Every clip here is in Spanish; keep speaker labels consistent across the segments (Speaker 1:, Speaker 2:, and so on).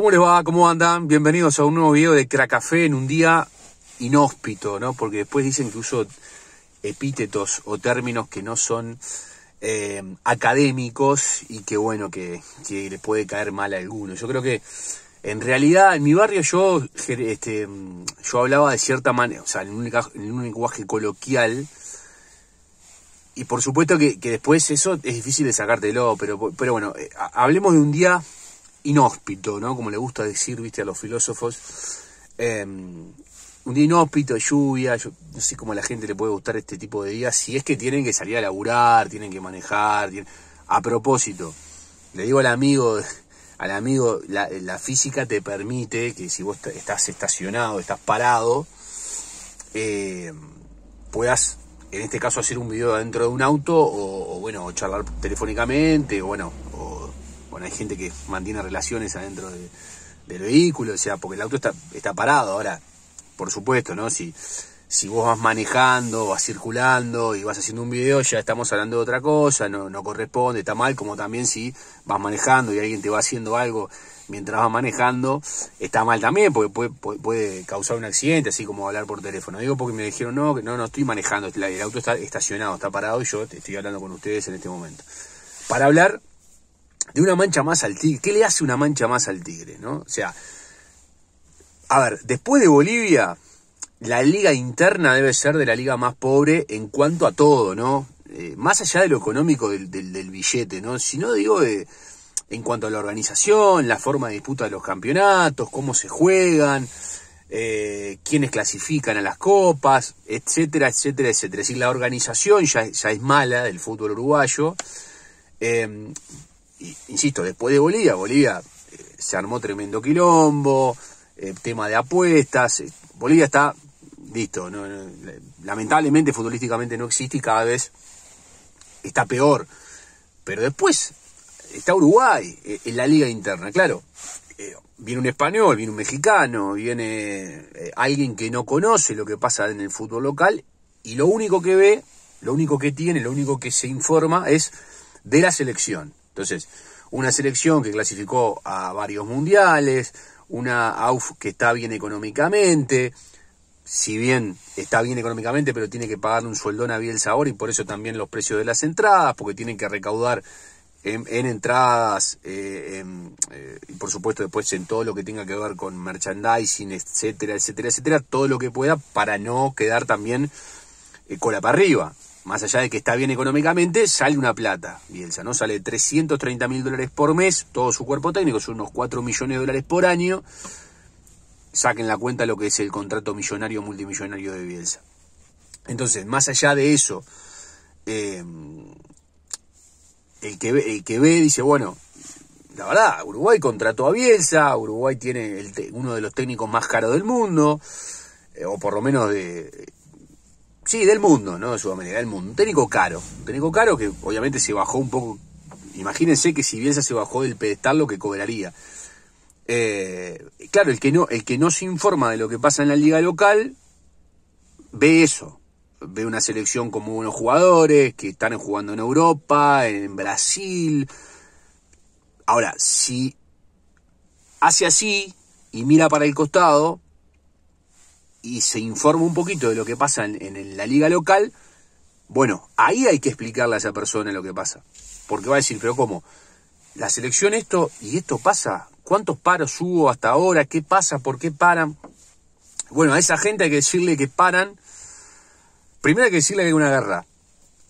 Speaker 1: ¿Cómo les va? ¿Cómo andan? Bienvenidos a un nuevo video de Cracafé en un día inhóspito, ¿no? Porque después dicen que uso epítetos o términos que no son eh, académicos y que bueno, que, que les puede caer mal a alguno. Yo creo que en realidad en mi barrio yo, este, yo hablaba de cierta manera, o sea, en un, lenguaje, coloquial, y por supuesto que, después eso es difícil de sacarte de pero, pero bueno, eh, hablemos de un día inhóspito, ¿no? Como le gusta decir, viste, a los filósofos. Em, un día inhóspito, lluvia, no sé cómo a la gente le puede gustar este tipo de días, si es que tienen que salir a laburar, tienen que manejar. A propósito, le digo al amigo, al amigo, la, física te permite que si vos estás estacionado, estás parado, em, puedas, en este caso, hacer un video dentro de un auto o, bueno, charlar telefónicamente, o bueno, o hay gente que mantiene relaciones adentro del vehículo, o sea, porque el auto está, está parado. Ahora, por supuesto, ¿no? Si, si vos vas manejando, vas circulando y vas haciendo un video, ya estamos hablando de otra cosa, no, no corresponde, está mal, como también si vas manejando y alguien te va haciendo algo mientras vas manejando, está mal también, porque puede, puede, causar un accidente, así como hablar por teléfono. Digo porque me dijeron, no, no, no estoy manejando, el auto está estacionado, está parado y yo estoy hablando con ustedes en este momento. Para hablar de una mancha más al tigre. ¿Qué le hace una mancha más al tigre? ¿no? O sea, a ver, después de Bolivia, la liga interna debe ser de la liga más pobre en cuanto a todo, ¿no? Eh, más allá de lo económico del, billete, ¿no? Si no digo de, en cuanto a la organización, la forma de disputa de los campeonatos, cómo se juegan, eh, quiénes clasifican a las copas, etcétera, etcétera, etcétera. Es decir, la organización ya, ya es mala del fútbol uruguayo. Eh, insisto, después de Bolivia, Bolivia eh, se armó tremendo quilombo, eh, tema de apuestas, eh, Bolivia está listo, lamentablemente futbolísticamente no existe y cada vez está peor. Pero después está Uruguay en la liga interna, claro. viene un español, viene un mexicano, viene alguien que no conoce lo que pasa en el fútbol local y lo único que ve, lo único que tiene, lo único que se informa es de la selección entonces, una selección que clasificó a varios mundiales, una AUF que está bien económicamente, si bien está bien económicamente, pero tiene que pagar un sueldón a Biel sabor y por eso también los precios de las entradas, porque tienen que recaudar en, entradas eh, eh, y por supuesto después en todo lo que tenga que ver con merchandising, etcétera, etcétera, etcétera, todo lo que pueda para no quedar también eh, cola para arriba más allá de que está bien económicamente, sale una plata, Bielsa, ¿no? Sale 330 mil dólares por mes, todo su cuerpo técnico, son unos 4 millones de dólares por año. Saquen la cuenta lo que es el contrato millonario multimillonario de Bielsa. Entonces, más allá de eso, eh, el, que ve, dice, bueno, la verdad, Uruguay contrató a Bielsa, Uruguay tiene uno de los técnicos más caros del mundo, eh, o por lo menos de, Sí, del mundo, no de Sudamérica, del mundo. Un técnico caro. Un técnico caro que obviamente se bajó un poco. Imagínense que si bien se bajó del pedestal lo que cobraría. Eh, claro, el que, no, el que no se informa de lo que pasa en la liga local ve eso. Ve una selección como unos jugadores que están jugando en Europa, en Brasil. Ahora, si hace así y mira para el costado, y se informa un poquito de lo que pasa en, la liga local, bueno, ahí hay que explicarle a esa persona lo que pasa. Porque va a decir, pero ¿cómo? La selección esto y esto pasa. ¿Cuántos paros hubo hasta ahora? ¿Qué pasa? ¿Por qué paran? Bueno, a esa gente hay que decirle que paran. Primero hay que decirle que hay una guerra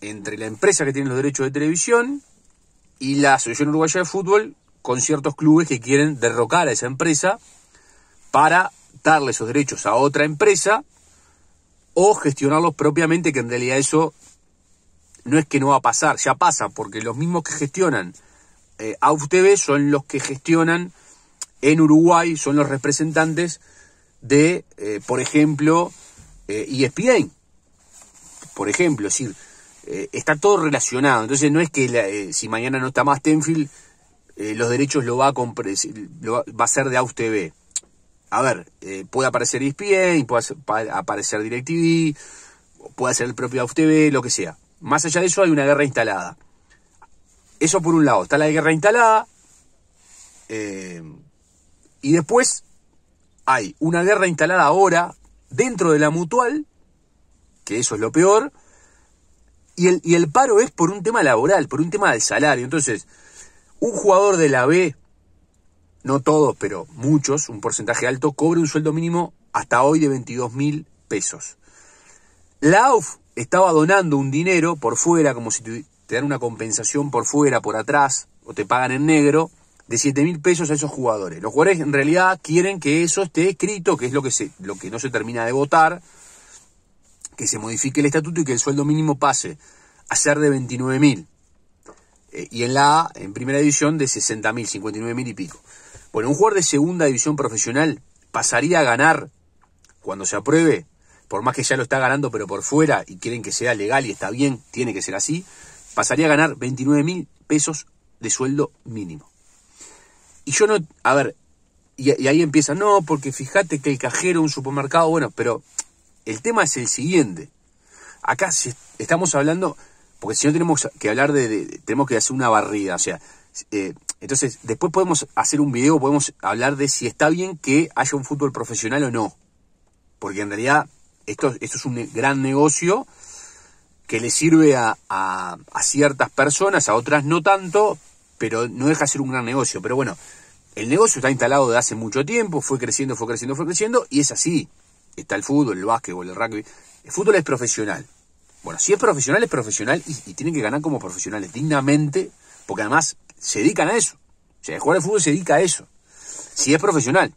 Speaker 1: entre la empresa que tiene los derechos de televisión y la Asociación Uruguaya de Fútbol con ciertos clubes que quieren derrocar a esa empresa para darle esos derechos a otra empresa o gestionarlos propiamente, que en realidad eso no es que no va a pasar, ya pasa, porque los mismos que gestionan eh, ustedes son los que gestionan en Uruguay, son los representantes de, eh, por ejemplo, eh, ESPN. Por ejemplo, es decir, eh, está todo relacionado. Entonces no es que eh, si mañana no está más Tenfield, los derechos lo va a, lo va, a ser de Austv a ver, eh, puede aparecer ESPN, puede aparecer DirecTV, puede ser el propio TV, lo que sea. Más allá de eso hay una guerra instalada. Eso por un lado, está la guerra instalada. Eh, y después hay una guerra instalada ahora dentro de la mutual, que eso es lo peor. Y el, y el paro es por un tema laboral, por un tema del salario. Entonces, un jugador de la B no todos, pero muchos, un porcentaje alto, cobre un sueldo mínimo hasta hoy de 22 mil pesos. La UF estaba donando un dinero por fuera, como si te dan una compensación por fuera, por atrás, o te pagan en negro, de 7 mil pesos a esos jugadores. Los jugadores en realidad quieren que eso esté escrito, que es lo que, se, lo que no se termina de votar, que se modifique el estatuto y que el sueldo mínimo pase a ser de 29 mil. Eh, y en la A, en primera división, de 60 mil, 59 mil y pico. Bueno, un jugador de segunda división profesional pasaría a ganar cuando se apruebe, por más que ya lo está ganando pero por fuera y quieren que sea legal y está bien, tiene que ser así, pasaría a ganar 29 mil pesos de sueldo mínimo. Y yo no, a ver, y, ahí empieza, no, porque fíjate que el cajero, un supermercado, bueno, pero el tema es el siguiente. Acá estamos hablando, porque si no tenemos que hablar de, tenemos que hacer una barrida, o sea, eh, entonces, después podemos hacer un video, podemos hablar de si está bien que haya un fútbol profesional o no. Porque en realidad esto, esto es un gran negocio que le sirve a, ciertas personas, a otras no tanto, pero no deja de ser un gran negocio. Pero bueno, el negocio está instalado de hace mucho tiempo, fue creciendo, fue creciendo, fue creciendo, y es así. Está el fútbol, el básquetbol, el rugby. El fútbol es profesional. Bueno, si es profesional, es profesional y tienen que ganar como profesionales dignamente, porque además se dedican a eso. O sea, el jugador de fútbol se dedica a eso. Si es profesional.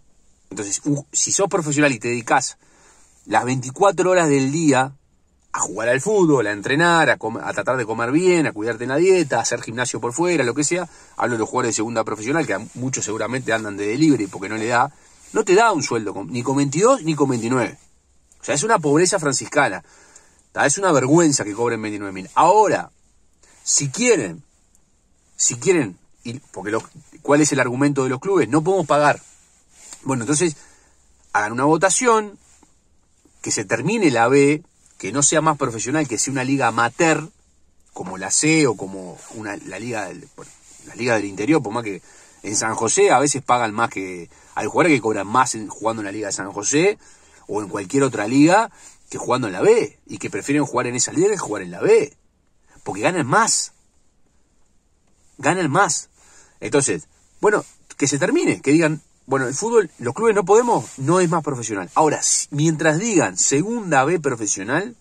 Speaker 1: Entonces, si sos profesional y te dedicas las 24 horas del día a jugar al fútbol, a entrenar, a, tratar de comer bien, a cuidarte en la dieta, a hacer gimnasio por fuera, lo que sea, hablo de los jugadores de segunda profesional, que muchos seguramente andan de delivery porque no le da, no te da un sueldo ni con 22 ni con 29. O sea, es una pobreza franciscana. Es una vergüenza que cobren 29.000. mil. Ahora, si quieren si quieren, y porque ¿cuál es el argumento de los clubes? No podemos pagar. Bueno, entonces hagan una votación, que se termine la B, que no sea más profesional, que sea una liga amateur, como la C o como una, la, liga del, la liga del interior, por más que en San José a veces pagan más que... Hay jugadores que cobran más jugando en la liga de San José o en cualquier otra liga que jugando en la B y que prefieren jugar en esa liga que jugar en la B, porque ganan más ganan más. Entonces, bueno, que se termine, que digan, bueno, el fútbol, los clubes no podemos, no es más profesional. Ahora, mientras digan segunda B profesional,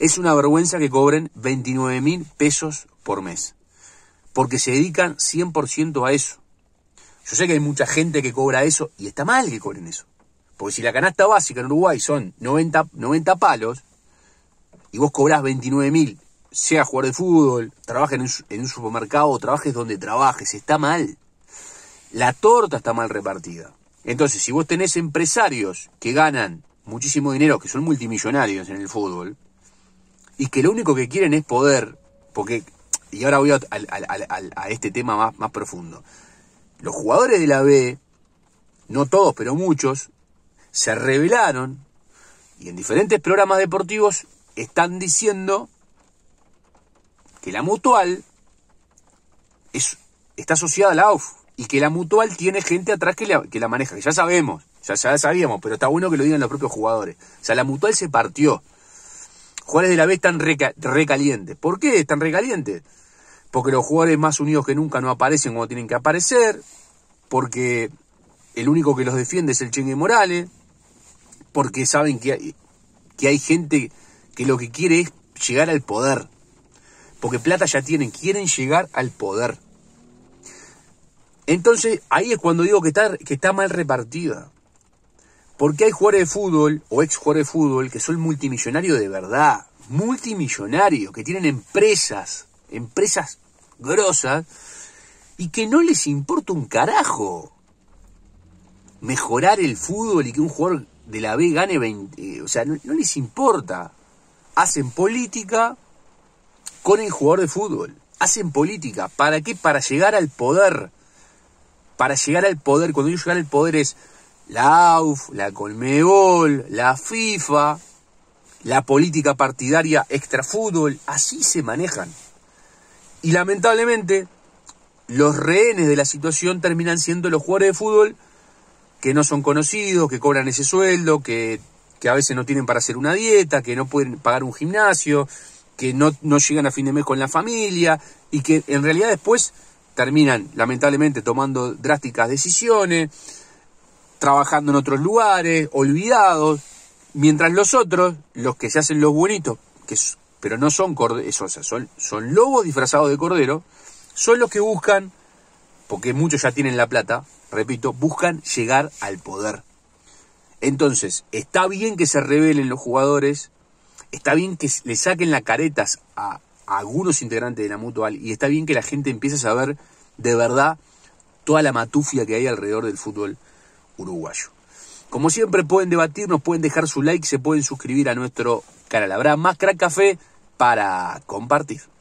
Speaker 1: es una vergüenza que cobren 29 mil pesos por mes, porque se dedican 100% a eso. Yo sé que hay mucha gente que cobra eso y está mal que cobren eso. Porque si la canasta básica en Uruguay son 90, 90 palos y vos cobrás 29 mil sea jugar de fútbol, trabaje en un, supermercado, trabajes donde trabajes, está mal. La torta está mal repartida. Entonces, si vos tenés empresarios que ganan muchísimo dinero, que son multimillonarios en el fútbol, y que lo único que quieren es poder, porque, y ahora voy a, este tema más, más profundo, los jugadores de la B, no todos, pero muchos, se rebelaron y en diferentes programas deportivos están diciendo que la mutual es, está asociada a la AUF y que la mutual tiene gente atrás que la, que la maneja, que ya sabemos, ya, ya sabíamos, pero está bueno que lo digan los propios jugadores. O sea, la mutual se partió. Jugadores de la B están recalientes. ¿Por qué están recalientes? Porque los jugadores más unidos que nunca no aparecen cuando tienen que aparecer, porque el único que los defiende es el Chengue Morales, porque saben que que hay gente que lo que quiere es llegar al poder porque plata ya tienen, quieren llegar al poder. Entonces ahí es cuando digo que está, que está mal repartida. Porque hay jugadores de fútbol o ex jugadores de fútbol que son multimillonarios de verdad, multimillonarios, que tienen empresas, empresas grosas, y que no les importa un carajo mejorar el fútbol y que un jugador de la B gane 20, o sea, no les importa. Hacen política con el jugador de fútbol. Hacen política. ¿Para qué? Para llegar al poder. Para llegar al poder. Cuando yo llegar al poder es la AUF, la Colmebol, la FIFA, la política partidaria Extra fútbol... Así se manejan. Y lamentablemente, los rehenes de la situación terminan siendo los jugadores de fútbol que no son conocidos, que cobran ese sueldo, que, que a veces no tienen para hacer una dieta, que no pueden pagar un gimnasio, que no, llegan a fin de mes con la familia y que en realidad después terminan lamentablemente tomando drásticas decisiones, trabajando en otros lugares, olvidados, mientras los otros, los que se hacen los bonitos, que, pero no son corderos, son, son lobos disfrazados de cordero, son los que buscan, porque muchos ya tienen la plata, repito, buscan llegar al poder. Entonces, está bien que se revelen los jugadores está bien que le saquen las caretas a, algunos integrantes de la mutual y está bien que la gente empiece a saber de verdad toda la matufia que hay alrededor del fútbol uruguayo. Como siempre pueden debatirnos, pueden dejar su like, se pueden suscribir a nuestro canal. Habrá más crack café para compartir.